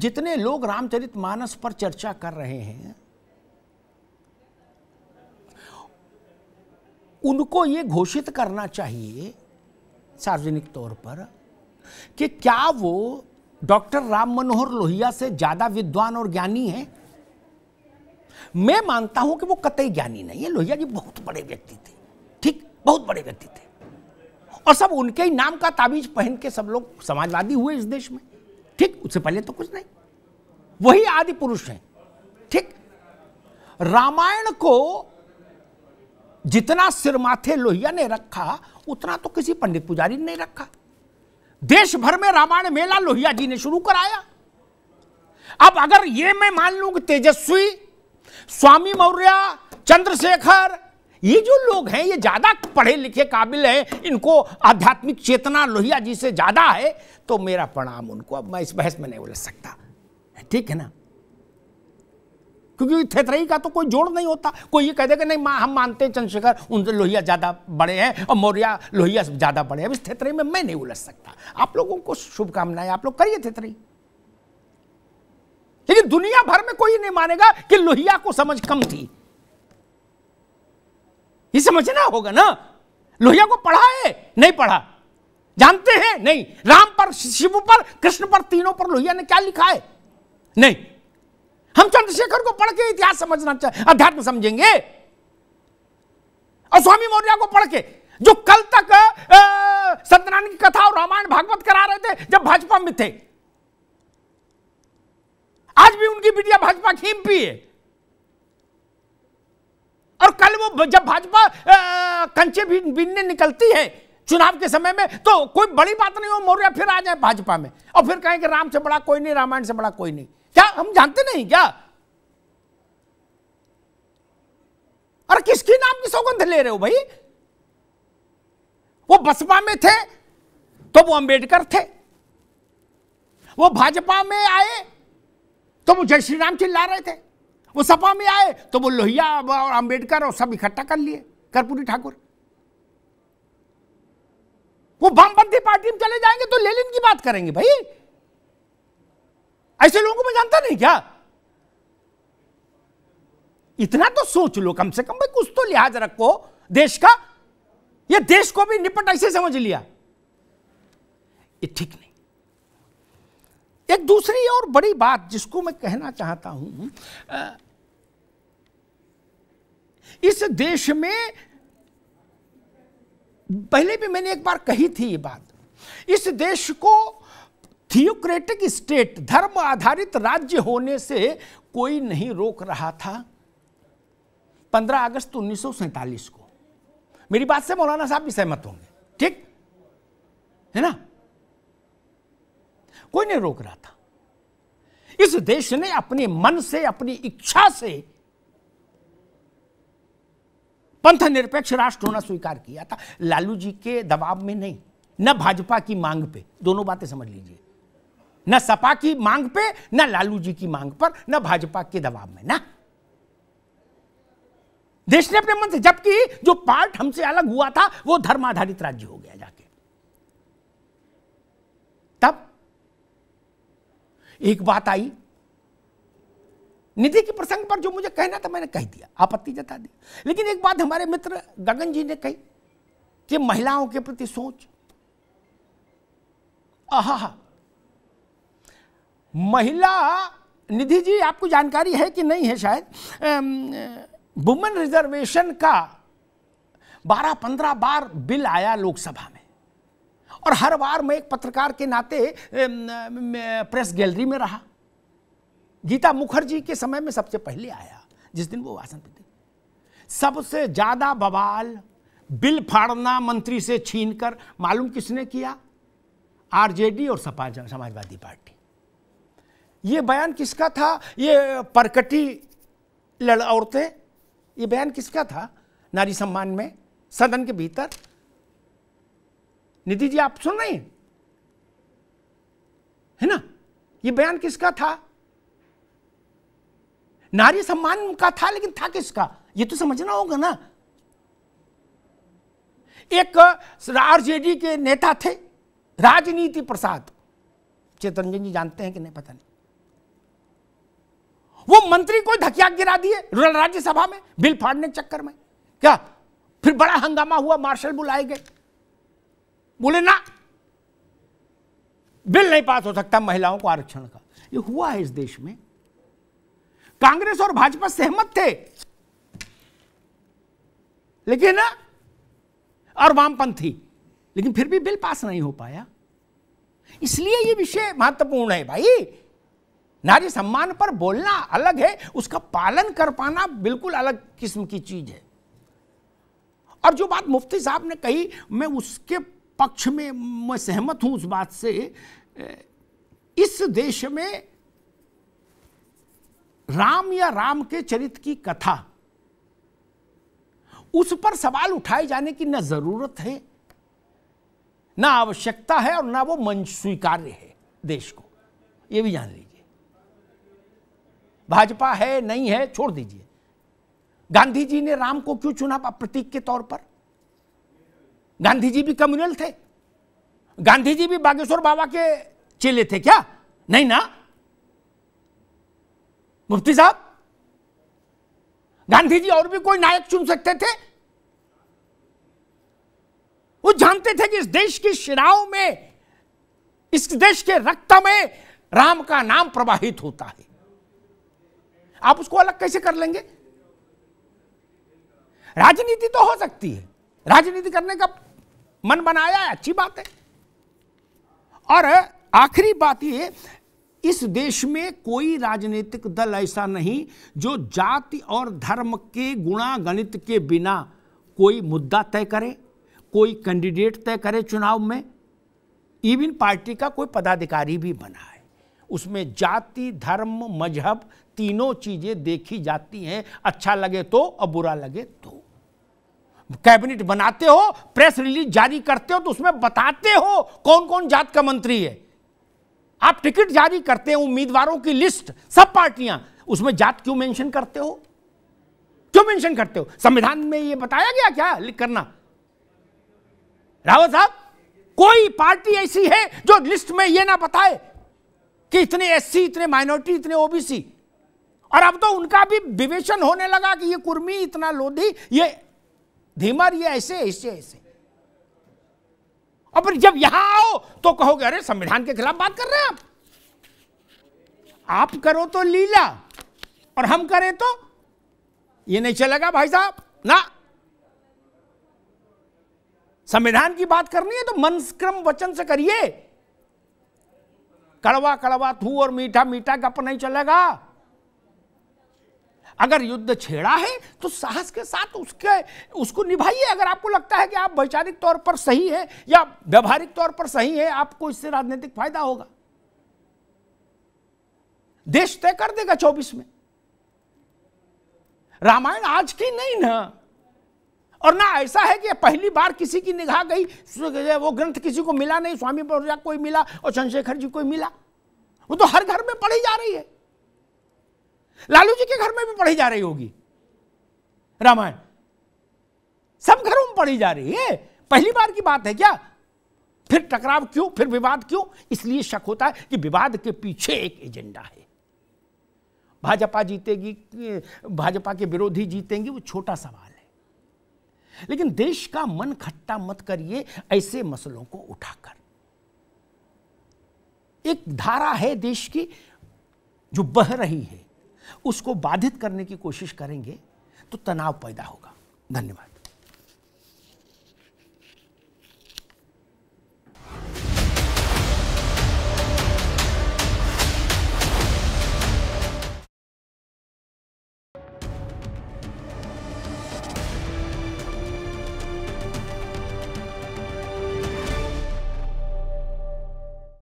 जितने लोग रामचरित मानस पर चर्चा कर रहे हैं उनको ये घोषित करना चाहिए सार्वजनिक तौर पर कि क्या वो डॉक्टर राम मनोहर लोहिया से ज्यादा विद्वान और ज्ञानी है मैं मानता हूं कि वो कतई ज्ञानी नहीं है लोहिया जी बहुत बड़े व्यक्ति थे ठीक बहुत बड़े व्यक्ति थे और सब उनके ही नाम का ताबीज पहन के सब लोग समाजवादी हुए इस देश में ठीक उससे पहले तो कुछ नहीं वही आदि पुरुष है ठीक रामायण को जितना सिरमाथे लोहिया ने रखा उतना तो किसी पंडित पुजारी ने नहीं रखा देश भर में रामायण मेला लोहिया जी ने शुरू कराया अब अगर ये मैं मान लू कि तेजस्वी स्वामी मौर्य चंद्रशेखर ये जो लोग हैं ये ज़्यादा पढ़े लिखे काबिल हैं इनको आध्यात्मिक चेतना लोहिया जी से ज़्यादा है तो मेरा प्रणाम उनको अब मैं इस बहस में नहीं उलझ सकता ठीक है ना क्योंकि थेतरई का तो कोई जोड़ नहीं होता कोई ये कह देगा नहीं माँ हम मानते हैं चंद्रशेखर उनसे लोहिया ज़्यादा बड़े हैं और मौर्य लोहिया ज़्यादा बड़े हैं अब इस थेतरई में मैं नहीं उलझ सकता आप लोगों को शुभकामनाएं आप लोग करिए थेतरई लेकिन दुनिया भर में कोई नहीं मानेगा कि लोहिया को समझ कम थी ये समझना होगा ना लोहिया को पढ़ा है नहीं पढ़ा जानते हैं नहीं राम पर शिव पर कृष्ण पर तीनों पर लोहिया ने क्या लिखा है नहीं हम चंद्रशेखर को पढ़ के इतिहास समझना चाहिए अध्यात्म समझेंगे और स्वामी मौर्य को पढ़ के जो कल तक सत्यनारायण की कथा और रामायण भागवत करा रहे थे जब भाजपा में थे आज भी उनकी मीडिया भाजपा की पी है कल वो जब भाजपा कंचे बीनने निकलती है चुनाव के समय में तो कोई बड़ी बात नहीं हो मौर्य फिर आ जाए भाजपा में और फिर कि राम से बड़ा कोई नहीं रामायण से बड़ा कोई नहीं क्या हम जानते नहीं क्या अरे किसकी नाम की सौगंध ले रहे हो भाई वो बसपा में थे तो वो अंबेडकर थे वो भाजपा में आए तो वो जय श्री राम चिल्ला रहे थे वो सपा में आए तो वो लोहिया और अंबेडकर और सब इकट्ठा कर लिए कर्पूरी ठाकुर वो वामपंथी पार्टी में चले जाएंगे तो लेलिन की बात करेंगे भाई ऐसे लोगों को मैं जानता नहीं क्या इतना तो सोच लो कम से कम भाई कुछ तो लिहाज रखो देश का ये देश को भी निपट ऐसे समझ लिया ये ठीक नहीं एक दूसरी और बड़ी बात जिसको मैं कहना चाहता हूं इस देश में पहले भी मैंने एक बार कही थी ये बात इस देश को थियोक्रेटिक स्टेट धर्म आधारित राज्य होने से कोई नहीं रोक रहा था 15 अगस्त उन्नीस को मेरी बात से मौलाना साहब भी सहमत होंगे ठीक है ना कोई नहीं रोक रहा था इस देश ने अपने मन से अपनी इच्छा से पंथ निरपेक्ष राष्ट्र होना स्वीकार किया था लालू जी के दबाव में नहीं न भाजपा की मांग पे दोनों बातें समझ लीजिए न सपा की मांग पे न लालू जी की मांग पर न भाजपा के दबाव में ना देश ने अपने मन से जबकि जो पार्ट हमसे अलग हुआ था वो धर्म आधारित राज्य हो गया जाके तब एक बात आई निधि के प्रसंग पर जो मुझे कहना था मैंने कह दिया आपत्ति जता दी लेकिन एक बात हमारे मित्र गगन जी ने कही कि महिलाओं के प्रति सोच आहा महिला निधि जी आपको जानकारी है कि नहीं है शायद वुमेन रिजर्वेशन का बारह पंद्रह बार बिल आया लोकसभा में और हर बार मैं एक पत्रकार के नाते प्रेस गैलरी में रहा गीता मुखर्जी के समय में सबसे पहले आया जिस दिन वो भाषण पे सबसे ज्यादा बवाल बिल फाड़ना मंत्री से छीनकर मालूम किसने किया आरजेडी और सपा समाजवादी पार्टी ये बयान किसका था ये परकटी लड़ औरतें ये बयान किसका था नारी सम्मान में सदन के भीतर नीति जी आप सुन रहे हैं है ना ये बयान किसका था नारी सम्मान का था लेकिन था किसका ये तो समझना होगा ना एक आरजेडी के नेता थे राजनीति प्रसाद चेतरंजन जी जानते हैं कि नहीं पता नहीं वो मंत्री को धकिया गिरा दिए रूरल राज्यसभा में बिल फाड़ने के चक्कर में क्या फिर बड़ा हंगामा हुआ मार्शल बुलाए गए बोले ना बिल नहीं पास हो सकता महिलाओं को आरक्षण का ये हुआ है इस देश में कांग्रेस और भाजपा सहमत थे लेकिन और वामपंथी लेकिन फिर भी बिल पास नहीं हो पाया इसलिए यह विषय महत्वपूर्ण है भाई नारी सम्मान पर बोलना अलग है उसका पालन कर पाना बिल्कुल अलग किस्म की चीज है और जो बात मुफ्ती साहब ने कही मैं उसके पक्ष में मैं सहमत हूं उस बात से इस देश में राम या राम के चरित्र की कथा उस पर सवाल उठाए जाने की न जरूरत है न आवश्यकता है और ना वो मंच स्वीकार्य है देश को ये भी जान लीजिए भाजपा है नहीं है छोड़ दीजिए गांधी जी ने राम को क्यों चुना प्रतीक के तौर पर गांधी जी भी कम्युनल थे गांधी जी भी बागेश्वर बाबा के चेले थे क्या नहीं ना मुफ्ती साहब गांधी जी और भी कोई नायक चुन सकते थे वो जानते थे कि इस देश की शिराओं में इस देश के रक्त में राम का नाम प्रवाहित होता है आप उसको अलग कैसे कर लेंगे राजनीति तो हो सकती है राजनीति करने का मन बनाया है अच्छी बात है और आखिरी बात ये इस देश में कोई राजनीतिक दल ऐसा नहीं जो जाति और धर्म के गुणा गणित के बिना कोई मुद्दा तय करे कोई कैंडिडेट तय करे चुनाव में इवन पार्टी का कोई पदाधिकारी भी बना है उसमें जाति धर्म मजहब तीनों चीज़ें देखी जाती हैं अच्छा लगे तो और बुरा लगे तो कैबिनेट बनाते हो प्रेस रिलीज जारी करते हो तो उसमें बताते हो कौन कौन जात का मंत्री है आप टिकट जारी करते हैं उम्मीदवारों की लिस्ट सब पार्टियां उसमें जात क्यों मेंशन करते हो क्यों मेंशन करते हो संविधान में यह बताया गया क्या लिख करना रावत साहब कोई पार्टी ऐसी है जो लिस्ट में यह ना बताए कि इतने एससी इतने माइनॉरिटी इतने ओबीसी और अब तो उनका भी विवेचन होने लगा कि ये कुर्मी इतना लोधी ये धीमर ये ऐसे ऐसे ऐसे और जब यहां आओ तो कहोगे अरे संविधान के खिलाफ बात कर रहे हैं आप आप करो तो लीला और हम करें तो ये नहीं चलेगा भाई साहब ना संविधान की बात करनी है तो मन क्रम वचन से करिए कड़वा कड़वा थू और मीठा मीठा गप नहीं चलेगा अगर युद्ध छेड़ा है तो साहस के साथ उसके उसको निभाइए अगर आपको लगता है कि आप वैचारिक तौर पर सही है या व्यवहारिक तौर पर सही है आपको इससे राजनीतिक फायदा होगा देश तय कर देगा चौबीस में रामायण आज की नहीं ना और ना ऐसा है कि पहली बार किसी की निगाह गई वो ग्रंथ किसी को मिला नहीं स्वामी कोई मिला और चंद्रशेखर जी कोई मिला वो तो हर घर में पढ़ी जा रही है लालू जी के घर में भी पढ़ी जा रही होगी रामायण सब घरों में पढ़ी जा रही है पहली बार की बात है क्या फिर टकराव क्यों फिर विवाद क्यों इसलिए शक होता है कि विवाद के पीछे एक एजेंडा है भाजपा जीतेगी भाजपा के विरोधी जीतेंगे वो छोटा सवाल है लेकिन देश का मन खट्टा मत करिए ऐसे मसलों को उठाकर एक धारा है देश की जो बह रही है उसको बाधित करने की कोशिश करेंगे तो तनाव पैदा होगा धन्यवाद